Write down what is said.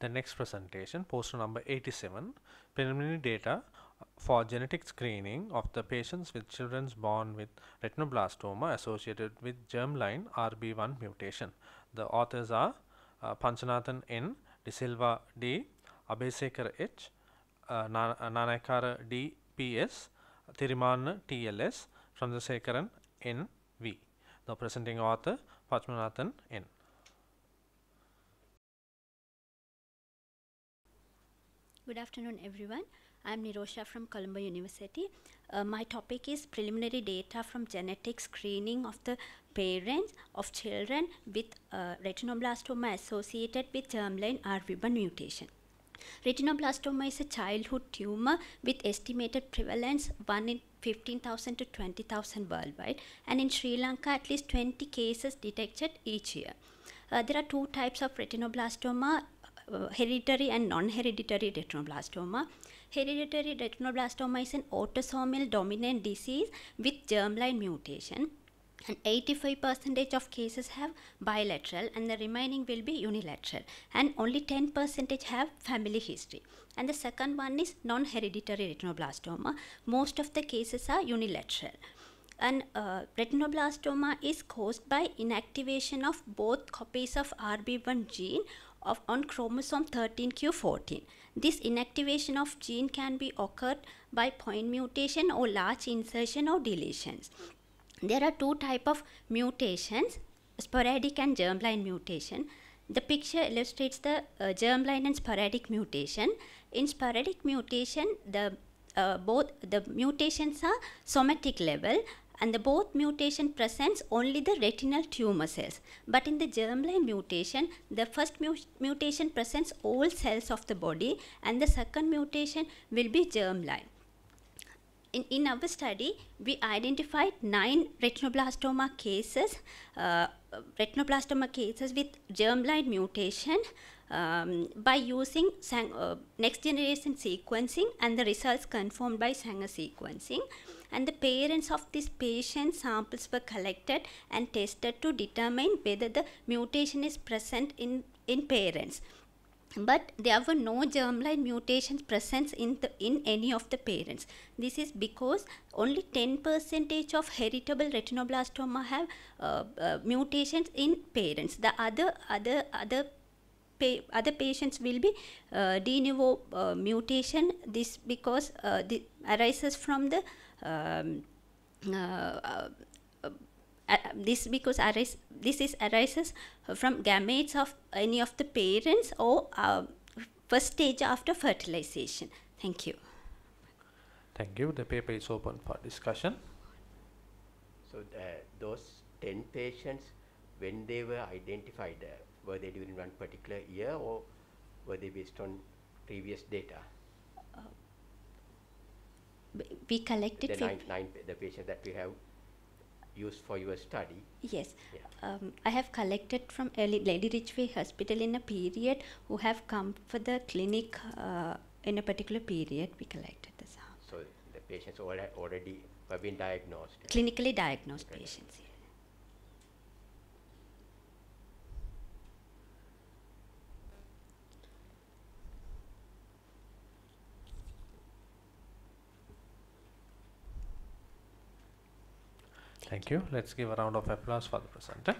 the next presentation, poster number 87, preliminary data for genetic screening of the patients with children born with retinoblastoma associated with germline RB1 mutation. The authors are uh, Panchanathan N, De Silva D, Abhesekar H, uh, uh Nanakara D, PS, Thiriman TLS, Chandrasekaran N, V. The presenting author, Pachmanathan N. Good afternoon, everyone. I'm Nirosha from Colombo University. Uh, my topic is preliminary data from genetic screening of the parents of children with uh, retinoblastoma associated with germline RV1 mutation. Retinoblastoma is a childhood tumor with estimated prevalence 1 in 15,000 to 20,000 worldwide and in Sri Lanka at least 20 cases detected each year. Uh, there are two types of retinoblastoma hereditary and non-hereditary retinoblastoma. Hereditary retinoblastoma is an autosomal dominant disease with germline mutation and 85 percentage of cases have bilateral and the remaining will be unilateral and only 10 percentage have family history and the second one is non-hereditary retinoblastoma most of the cases are unilateral and uh, retinoblastoma is caused by inactivation of both copies of RB1 gene of, on chromosome 13q14. This inactivation of gene can be occurred by point mutation or large insertion or deletions. There are two type of mutations, sporadic and germline mutation. The picture illustrates the uh, germline and sporadic mutation. In sporadic mutation, the uh, both the mutations are somatic level and the both mutation presents only the retinal tumor cells but in the germline mutation the first mu mutation presents all cells of the body and the second mutation will be germline in, in our study, we identified nine retinoblastoma cases, uh, retinoblastoma cases with germline mutation um, by using sang, uh, next generation sequencing and the results confirmed by Sanger sequencing. And the parents of these patient samples were collected and tested to determine whether the mutation is present in, in parents but there were no germline mutations present in, the, in any of the parents. This is because only 10 percentage of heritable retinoblastoma have uh, uh, mutations in parents. The other, other, other Pa other patients will be uh, de novo uh, mutation this because uh, arises from the um, uh, uh, this because arise, this is arises from gametes of any of the parents or uh, first stage after fertilization. Thank you. Thank you. The paper is open for discussion. So uh, those 10 patients, when they were identified, uh, were they during one particular year or were they based on previous data? Uh, we collected the, nine, nine, the patients that we have use for your study. Yes. Yeah. Um, I have collected from early Lady Ridgeway Hospital in a period who have come for the clinic uh, in a particular period. We collected the sample. So the patients all already have been diagnosed. Clinically diagnosed patients. Thank you. Let's give a round of applause for the presenter.